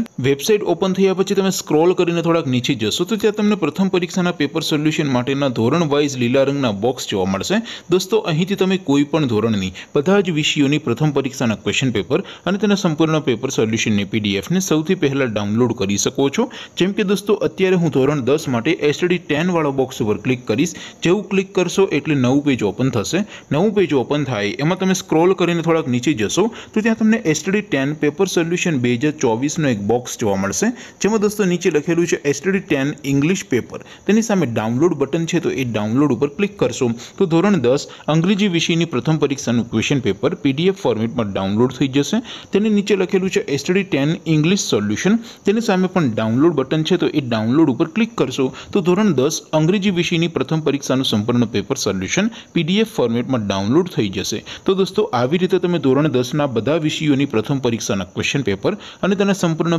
એમ website open થયા પછી તમે સ્ક્રોલ કરીને થોડાક નીચે જશો તો ત્યાં તમને પ્રથમ પરીક્ષાના પેપર સોલ્યુશન માટેના ધોરણ વાઇઝ લીલા રંગના બોક્સ જોવા મળશે દોસ્તો અહીંથી તમે કોઈ પણ ધોરણની બધા જ વિષયોની પ્રથમ પરીક્ષાના ક્વેશ્ચન પેપર અને તેના સંપૂર્ણ પેપર સોલ્યુશનની પીડીએફને સૌથી પહેલાં ડાઉનલોડ કરી શકો છો જેમ કે દોસ્તો અત્યારે હું ધોરણ દસ માટે એસડી ટેનવાળો બોક્સ ઉપર ક્લિક કરીશ જેવું ક્લિક કરશો એટલે નવું પેજ ઓપન થશે નવું પેજ ઓપન થાય એમાં તમે સ્ક્રોલ કરીને થોડાક નીચે જશો તો ત્યાં તમને એસડી ટેન પેપર સોલ્યુશન બે હજાર ચોવીસનો એક બોક્સ જોવા મળશે જેમ દોસ્તો નીચે લખેલું છે STD 10 English paper તેની સામે ડાઉનલોડ બટન છે તો એ ડાઉનલોડ ઉપર ક્લિક કરશો તો ધોરણ 10 અંગ્રેજી વિષયની પ્રથમ પરીક્ષાનું ક્વેશ્ચન પેપર PDF ફોર્મેટમાં ડાઉનલોડ થઈ જશે તેની નીચે લખેલું છે STD 10 English solution તેની સામે પણ ડાઉનલોડ બટન છે તો એ ડાઉનલોડ ઉપર ક્લિક કરશો તો ધોરણ 10 અંગ્રેજી વિષયની પ્રથમ પરીક્ષાનું સંપૂર્ણ પેપર સોલ્યુશન PDF ફોર્મેટમાં ડાઉનલોડ થઈ જશે તો દોસ્તો આવી રીતે તમે ધોરણ 10 ના બધા વિષયોની પ્રથમ પરીક્ષાના ક્વેશ્ચન પેપર અને તેના સંપૂર્ણ